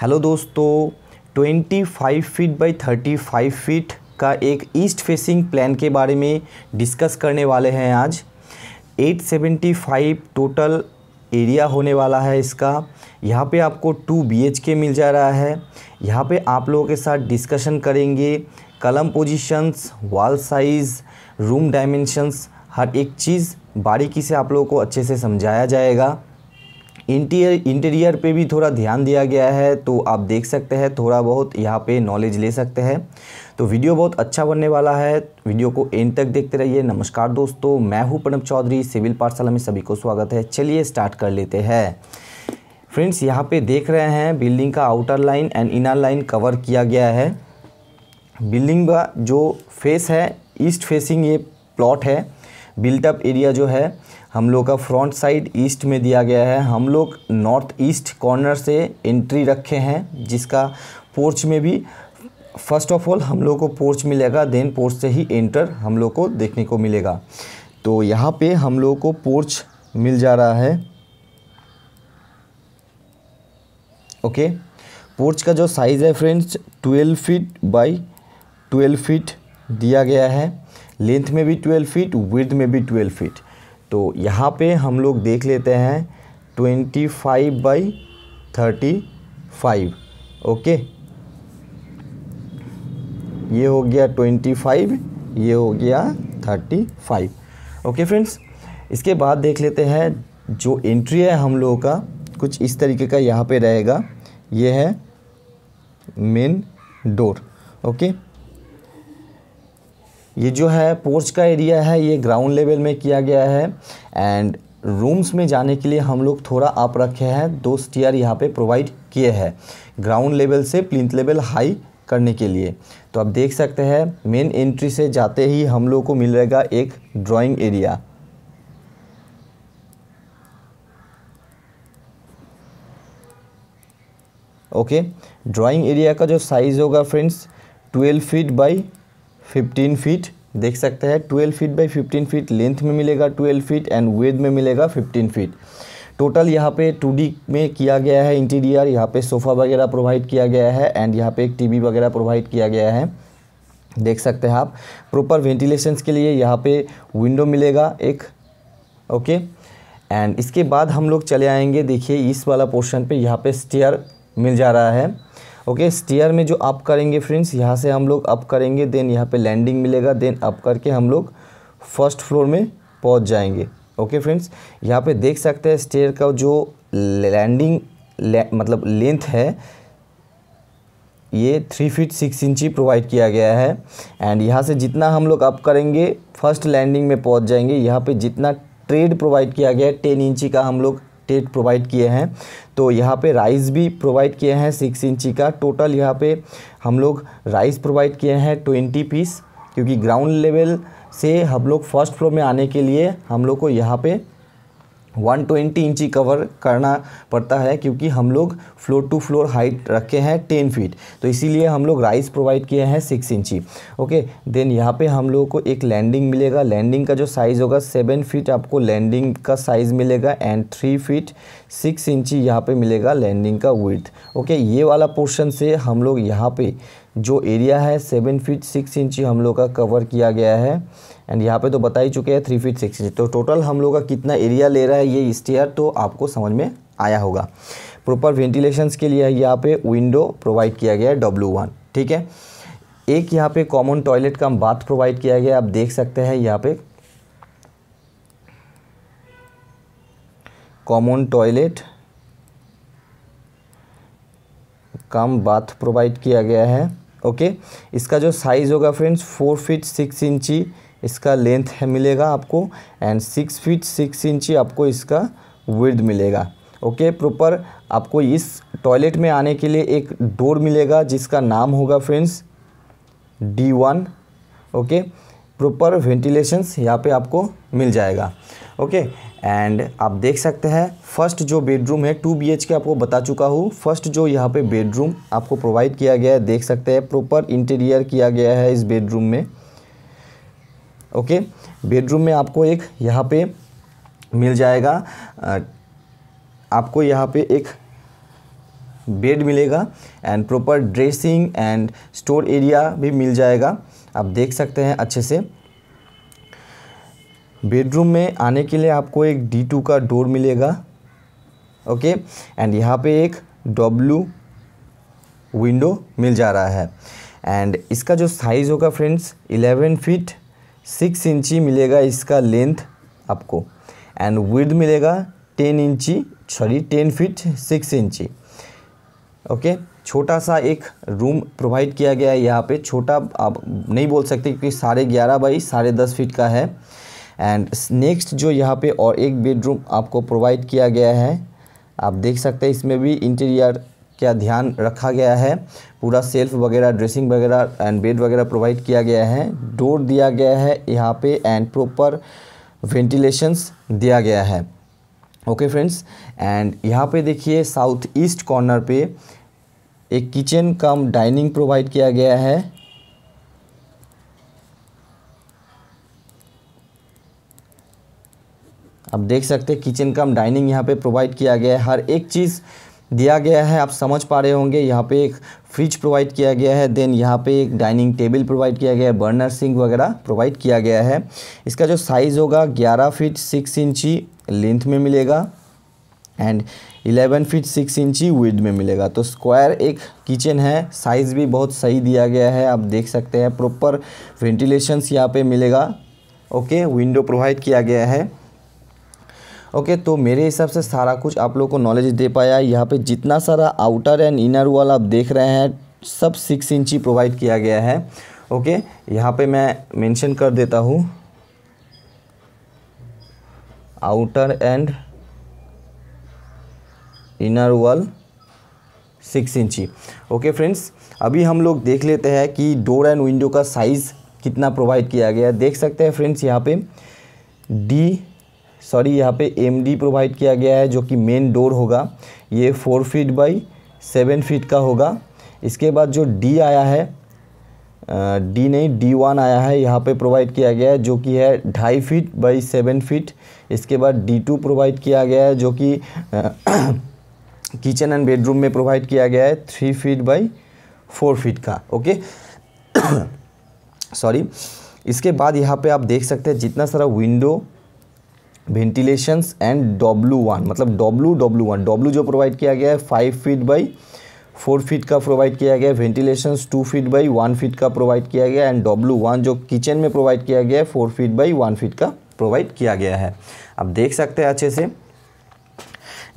hello दोस्तों 25 feet by 35 feet का एक ईस्ट फेसिंग प्लान के बारे में डिस्कस करने वाले हैं आज 875 टोटल एरिया होने वाला है इसका यहाँ पे आपको टू बी मिल जा रहा है यहाँ पे आप लोगों के साथ डिस्कशन करेंगे column positions wall size room dimensions हर एक चीज़ बारीकी से आप लोगों को अच्छे से समझाया जाएगा इंटीरियर इंटीरियर पे भी थोड़ा ध्यान दिया गया है तो आप देख सकते हैं थोड़ा बहुत यहाँ पे नॉलेज ले सकते हैं तो वीडियो बहुत अच्छा बनने वाला है वीडियो को एंड तक देखते रहिए नमस्कार दोस्तों मैं हूँ प्रणब चौधरी सिविल पाठशाला में सभी को स्वागत है चलिए स्टार्ट कर लेते हैं फ्रेंड्स यहाँ पर देख रहे हैं बिल्डिंग का outer line and inner line cover किया गया है बिल्डिंग का जो फेस है ईस्ट फेसिंग ये प्लॉट है बिल्टअप एरिया जो है हम लोग का फ्रंट साइड ईस्ट में दिया गया है हम लोग नॉर्थ ईस्ट कॉर्नर से एंट्री रखे हैं जिसका पोर्च में भी फर्स्ट ऑफ ऑल हम लोग को पोर्च मिलेगा देन पोर्च से ही एंटर हम लोग को देखने को मिलेगा तो यहाँ पे हम लोग को पोर्च मिल जा रहा है ओके पोर्च का जो साइज़ है friends twelve feet by twelve feet दिया गया है लेंथ में भी ट्वेल्व फीट विथ में भी ट्वेल्व फीट तो यहाँ पे हम लोग देख लेते हैं twenty five by thirty five okay ये हो गया ट्वेंटी फाइव ये हो गया थर्टी फाइव ओके फ्रेंड्स इसके बाद देख लेते हैं जो एंट्री है हम लोगों का कुछ इस तरीके का यहाँ पे रहेगा ये है मेन डोर ओके ये जो है पोर्च का एरिया है ये ग्राउंड लेवल में किया गया है एंड रूम्स में जाने के लिए हम लोग थोड़ा आप रखे हैं दो स्टीयर यहाँ पे प्रोवाइड किए हैं ग्राउंड लेवल से प्लिंथ लेवल हाई करने के लिए तो आप देख सकते हैं मेन एंट्री से जाते ही हम लोग को मिलेगा एक drawing area okay drawing area का जो साइज़ होगा friends 12 feet by fifteen feet देख सकते हैं twelve feet by fifteen feet length में मिलेगा ट्वेल्व फीट एंड वेद में मिलेगा फिफ्टीन फीट टोटल यहाँ पे टू में किया गया है इंटीरियर यहाँ पे सोफ़ा वगैरह प्रोवाइड किया गया है एंड यहाँ पे एक टीवी वगैरह प्रोवाइड किया गया है देख सकते हैं आप प्रॉपर वेंटिलेशंस के लिए यहाँ पे विंडो मिलेगा एक ओके एंड इसके बाद हम लोग चले आएंगे देखिए इस वाला पोर्शन पे यहाँ पे स्टेयर मिल जा रहा है ओके स्टीयर में जो अप करेंगे फ्रेंड्स यहाँ से हम लोग अप करेंगे देन यहाँ पे लैंडिंग मिलेगा देन अप करके हम लोग फर्स्ट फ्लोर में पहुँच जाएंगे ओके फ्रेंड्स यहाँ पे देख सकते हैं स्टेयर का जो लैंडिंग मतलब लेंथ है ये three feet six inch provide किया गया है एंड यहाँ से जितना हम लोग अप करेंगे फर्स्ट लैंडिंग में पहुँच जाएंगे यहाँ पे जितना ट्रेड प्रोवाइड किया गया है टेन इंची का हम लोग टेट प्रोवाइड किए हैं तो यहाँ पे राइस भी प्रोवाइड किए हैं सिक्स इंची का टोटल यहाँ पे हम लोग राइस प्रोवाइड किए हैं ट्वेंटी पीस क्योंकि ग्राउंड लेवल से हम लोग फर्स्ट फ्लोर में आने के लिए हम लोग को यहाँ पे वन ट्वेंटी इंची कवर करना पड़ता है क्योंकि हम लोग फ्लोर टू फ्लोर हाइट रखे हैं टेन फीट तो इसीलिए हम लोग राइस प्रोवाइड किए हैं सिक्स इंची ओके देन यहाँ पे हम लोगों को एक लैंडिंग मिलेगा लैंडिंग का जो साइज़ होगा सेवन फीट आपको लैंडिंग का साइज़ मिलेगा and three feet six inch यहाँ पे मिलेगा लैंडिंग का विथ ओके ये वाला पोर्शन से हम लोग यहाँ पर जो एरिया है सेवन फीट सिक्स इंच हम लोग का कवर किया गया है एंड यहाँ पे तो बता ही चुके हैं थ्री फीट सिक्स इंच तो टोटल हम लोग का कितना एरिया ले रहा है ये स्टेयर तो आपको समझ में आया होगा प्रॉपर वेंटिलेशन के लिए यहाँ पे विंडो प्रोवाइड किया गया है डब्ल्यू वन ठीक है एक यहाँ पे कॉमन टॉयलेट का बाथ प्रोवाइड किया गया आप देख सकते हैं यहाँ पे common toilet cum bath provide किया गया है ओके इसका जो साइज़ होगा फ्रेंड्स फोर फीट सिक्स इंची इसका लेंथ है मिलेगा आपको एंड सिक्स फीट सिक्स इंची आपको इसका विर्द मिलेगा ओके प्रॉपर आपको इस टॉयलेट में आने के लिए एक डोर मिलेगा जिसका नाम होगा friends D one okay proper ventilations यहाँ पे आपको मिल जाएगा ओके एंड आप देख सकते हैं फर्स्ट जो बेडरूम है टू बी के आपको बता चुका हूँ फर्स्ट जो यहाँ पे बेडरूम आपको प्रोवाइड किया गया है देख सकते हैं प्रॉपर इंटीरियर किया गया है इस बेडरूम में ओके बेडरूम में आपको एक यहाँ पे मिल जाएगा आपको यहाँ पे एक बेड मिलेगा and proper dressing and store area भी मिल जाएगा आप देख सकते हैं अच्छे से बेडरूम में आने के लिए आपको एक डी टू का डोर मिलेगा ओके एंड यहाँ पे एक डब्लू विंडो मिल जा रहा है एंड इसका जो साइज़ होगा फ्रेंड्स 11 फीट 6 इंची मिलेगा इसका लेंथ आपको एंड विद मिलेगा 10 इंची सॉरी 10 फीट 6 इंची ओके छोटा सा एक रूम प्रोवाइड किया गया है यहाँ पे छोटा आप नहीं बोल सकते क्योंकि साढ़े ग्यारह बाई साढ़े दस फिट का है एंड नेक्स्ट जो यहाँ पे और एक बेडरूम आपको प्रोवाइड किया गया है आप देख सकते हैं इसमें भी इंटीरियर क्या ध्यान रखा गया है पूरा सेल्फ वगैरह ड्रेसिंग वगैरह एंड बेड वगैरह प्रोवाइड किया गया है डोर दिया गया है यहाँ पे एंड प्रॉपर वेंटिलेशंस दिया गया है ओके फ्रेंड्स एंड यहाँ पे देखिए साउथ ईस्ट कॉर्नर पे एक किचन कम डाइनिंग प्रोवाइड किया गया है आप देख सकते हैं किचन कम डाइनिंग यहाँ पे प्रोवाइड किया गया है हर एक चीज़ दिया गया है आप समझ पा रहे होंगे यहाँ पे एक फ्रिज प्रोवाइड किया गया है देन यहाँ पे एक डाइनिंग टेबल प्रोवाइड किया गया है बर्नर सिंह वगैरह प्रोवाइड किया गया है इसका जो साइज़ होगा ग्यारह फिट सिक्स इंची लेंथ में मिलेगा एंड 11 फीट 6 इंची विद में मिलेगा तो स्क्वायर एक किचन है साइज़ भी बहुत सही दिया गया है आप देख सकते हैं प्रॉपर वेंटिलेशंस यहाँ पे मिलेगा ओके विंडो प्रोवाइड किया गया है ओके तो मेरे हिसाब से सारा कुछ आप लोग को नॉलेज दे पाया यहाँ पे जितना सारा आउटर एंड इनर वॉल आप देख रहे हैं सब सिक्स इंची प्रोवाइड किया गया है ओके यहाँ पे मैं मेंशन कर देता हूँ outer and inner wall six inch okay friends अभी हम लोग देख लेते हैं कि डोर एंड विंडो का साइज़ कितना प्रोवाइड किया गया देख सकते हैं फ्रेंड्स यहाँ पे डी सॉरी यहाँ पे एम डी प्रोवाइड किया गया है जो कि मेन डोर होगा ये four feet by seven feet का होगा इसके बाद जो डी आया है डी नहीं डी वन आया है यहाँ पे प्रोवाइड किया गया है जो कि है ढाई फीट बाई सेवन फीट इसके बाद डी टू प्रोवाइड किया गया है जो कि किचन एंड बेडरूम में प्रोवाइड किया गया है three feet by four feet का ओके सॉरी इसके बाद यहाँ पे आप देख सकते हैं जितना सारा window ventilation and W one मतलब डब्लू डब्लू वन डब्लू जो प्रोवाइड किया गया है five feet by four feet का प्रोवाइड किया गया है ventilation two feet by one feet का प्रोवाइड किया गया एंड डब्लू वन जो किचन में प्रोवाइड किया गया है four feet by one feet का प्रोवाइड किया गया है आप देख सकते हैं अच्छे से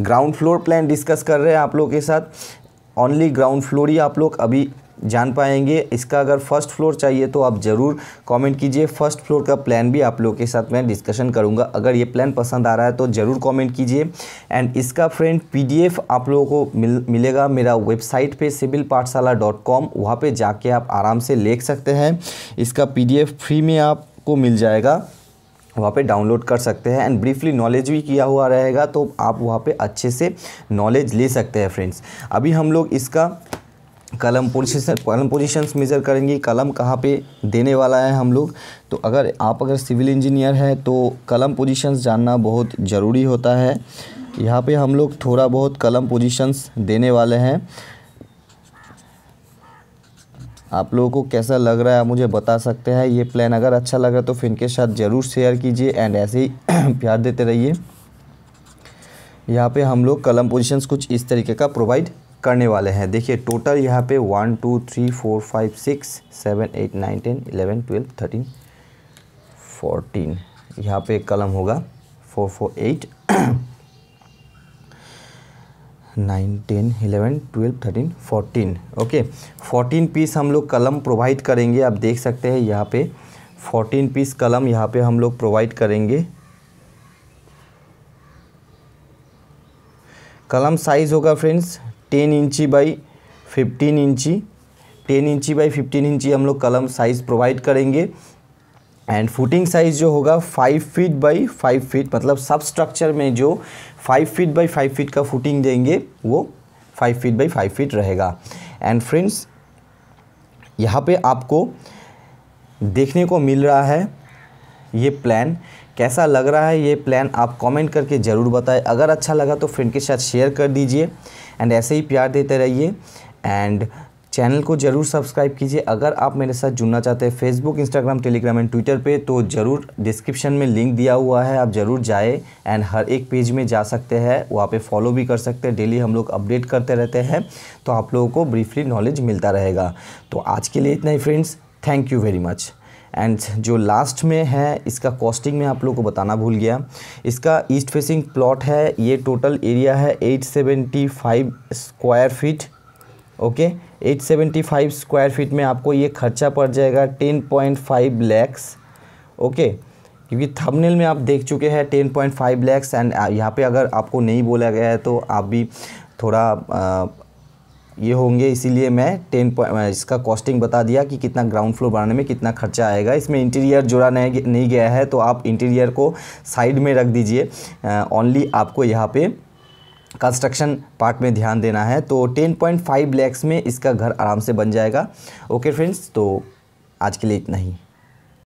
ग्राउंड फ्लोर प्लान डिस्कस कर रहे हैं आप लोग के साथ ओनली ग्राउंड फ्लोर ही आप लोग अभी जान पाएंगे इसका अगर फर्स्ट फ्लोर चाहिए तो आप ज़रूर कमेंट कीजिए फर्स्ट फ्लोर का प्लान भी आप लोगों के साथ मैं डिस्कशन करूंगा अगर ये प्लान पसंद आ रहा है तो ज़रूर कमेंट कीजिए एंड इसका फ्रेंड पीडीएफ आप लोगों को मिल मिलेगा मेरा वेबसाइट पे सिविल पाठशाला डॉट कॉम वहाँ पर जाके आप आराम से लेख सकते हैं इसका पी फ्री में आपको मिल जाएगा वहाँ पे डाउनलोड कर सकते हैं एंड ब्रीफली नॉलेज भी किया हुआ रहेगा तो आप वहाँ पे अच्छे से नॉलेज ले सकते हैं फ्रेंड्स अभी हम लोग इसका कलम पोजिशन कलम पोजिशंस मेज़र करेंगे कलम कहाँ पे देने वाला है हम लोग तो अगर आप अगर सिविल इंजीनियर है तो कलम पोजिशंस जानना बहुत ज़रूरी होता है यहाँ पे हम लोग थोड़ा बहुत कलम पोजिशंस देने वाले हैं आप लोगों को कैसा लग रहा है मुझे बता सकते हैं ये प्लान अगर अच्छा लग रहा है तो फिर इनके साथ ज़रूर शेयर कीजिए एंड ऐसे ही प्यार देते रहिए यहाँ पे हम लोग कलम पोजीशंस कुछ इस तरीके का प्रोवाइड करने वाले हैं देखिए टोटल यहाँ पे one two three four five six seven eight nine ten eleven twelve thirteen fourteen यहाँ पे कलम होगा four four eight nine ten eleven twelve thirteen fourteen okay fourteen piece हम लोग कलम प्रोवाइड करेंगे आप देख सकते हैं यहाँ पे फोर्टीन पीस कलम यहाँ पे हम लोग प्रोवाइड करेंगे कलम साइज़ होगा friends ten inch by fifteen inch ten inch by fifteen inch हम लोग कलम साइज़ प्रोवाइड करेंगे एंड फुटिंग साइज़ जो होगा five feet by five feet मतलब सब स्ट्रक्चर में जो five feet by five feet का फुटिंग देंगे वो five feet by five feet रहेगा एंड फ्रेंड्स यहाँ पे आपको देखने को मिल रहा है ये प्लान कैसा लग रहा है ये प्लान आप कमेंट करके ज़रूर बताएं अगर अच्छा लगा तो फ्रेंड के साथ शेयर कर दीजिए एंड ऐसे ही प्यार देते रहिए एंड चैनल को ज़रूर सब्सक्राइब कीजिए अगर आप मेरे साथ जुड़ना चाहते हैं Facebook Instagram Telegram and Twitter पे तो ज़रूर डिस्क्रिप्शन में लिंक दिया हुआ है आप ज़रूर जाए एंड हर एक पेज में जा सकते हैं वहाँ पे फॉलो भी कर सकते हैं डेली हम लोग अपडेट करते रहते हैं तो आप लोगों को ब्रीफली नॉलेज मिलता रहेगा तो आज के लिए इतना ही friends thank you very much and जो लास्ट में है इसका कॉस्टिंग में आप लोग को बताना भूल गया इसका ईस्ट फेसिंग प्लॉट है ये टोटल एरिया है 875 square feet okay 875 square feet में आपको ये खर्चा पड़ जाएगा 10.5 लैक्स ओके क्योंकि थंबनेल में आप देख चुके हैं 10.5 लैक्स एंड यहाँ पे अगर आपको नहीं बोला गया है तो आप भी थोड़ा ये होंगे इसीलिए मैं टेन इसका कॉस्टिंग बता दिया कि कितना ग्राउंड फ्लोर बनाने में कितना खर्चा आएगा इसमें इंटीरियर जुड़ा नहीं नहीं गया है तो आप इंटीरियर को साइड में रख दीजिए ओनली आपको यहाँ पे कंस्ट्रक्शन पार्ट में ध्यान देना है तो 10.5 लैक्स में इसका घर आराम से बन जाएगा ओके फ्रेंड्स तो आज के लिए इतना ही